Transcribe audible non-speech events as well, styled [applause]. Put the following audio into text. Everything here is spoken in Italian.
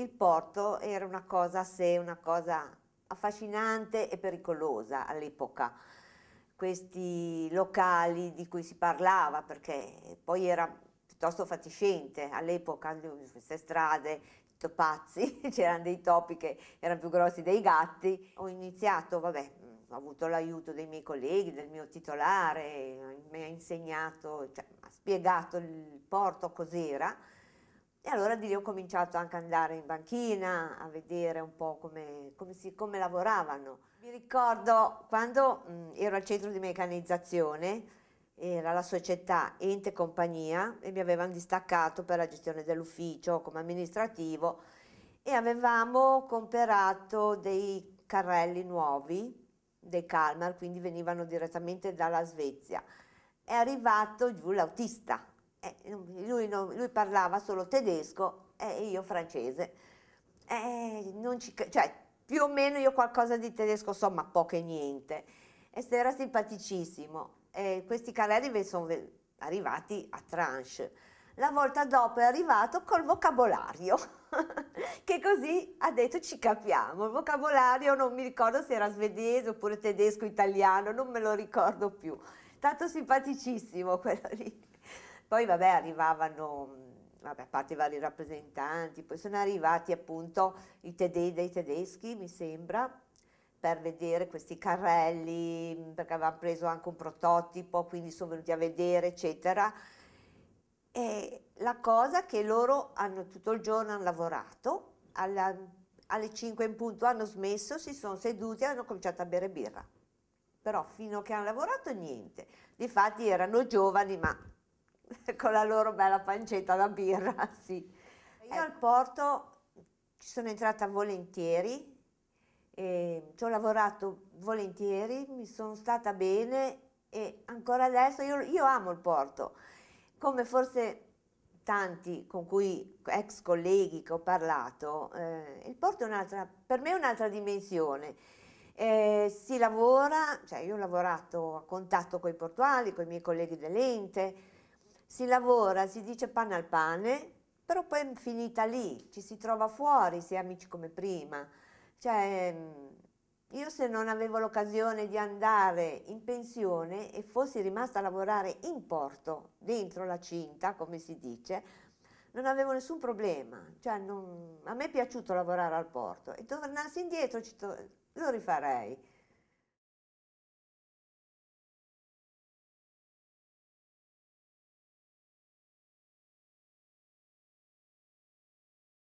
il porto era una cosa a sé, una cosa affascinante e pericolosa all'epoca. Questi locali di cui si parlava, perché poi era piuttosto fatiscente all'epoca, queste strade, topazzi, [laughs] c'erano dei topi che erano più grossi dei gatti. Ho iniziato, vabbè, ho avuto l'aiuto dei miei colleghi, del mio titolare, mi ha insegnato, cioè, ha spiegato il porto cos'era e allora lì ho cominciato anche ad andare in banchina a vedere un po' come, come, si, come lavoravano. Mi ricordo quando mh, ero al centro di meccanizzazione, era la società Ente Compagnia e mi avevano distaccato per la gestione dell'ufficio come amministrativo e avevamo comperato dei carrelli nuovi, dei Calmar, quindi venivano direttamente dalla Svezia. È arrivato giù l'autista eh, lui, non, lui, parlava solo tedesco e io francese. Eh, ci, cioè, più o meno io qualcosa di tedesco so, ma poco e niente. E era simpaticissimo. E questi canali sono arrivati a tranche. La volta dopo è arrivato col vocabolario, [laughs] che così ha detto ci capiamo. Il vocabolario non mi ricordo se era svedese oppure tedesco, italiano, non me lo ricordo più. Tanto simpaticissimo quello lì. Poi vabbè arrivavano vabbè, a parte i vari rappresentanti, poi sono arrivati appunto i tede- dei tedeschi, mi sembra, per vedere questi carrelli, perché avevano preso anche un prototipo, quindi sono venuti a vedere, eccetera. E la cosa che loro hanno tutto il giorno hanno lavorato, alla, alle 5 in punto hanno smesso, si sono seduti e hanno cominciato a bere birra. Però fino a che hanno lavorato niente. Difatti erano giovani, ma [laughs] con la loro bella pancetta da birra, [laughs] sì. Io al porto ci sono entrata volentieri, ehm, ci ho lavorato volentieri, mi sono stata bene e ancora adesso io, io amo il porto, come forse tanti con cui ex colleghi che ho parlato, eh, il porto è un'altra, per me è un'altra dimensione. Eh, si lavora, cioè io ho lavorato a contatto con i portuali, con i miei colleghi dell'ente, si lavora, si dice pane al pane, però poi è finita lì, ci si trova fuori, si è amici come prima. Cioè, mm, io se non avevo l'occasione di andare in pensione e fossi rimasta a lavorare in porto, dentro la cinta, come si dice, non avevo nessun problema. Cioè, non, a me è piaciuto lavorare al porto e tornarsi indietro lo rifarei.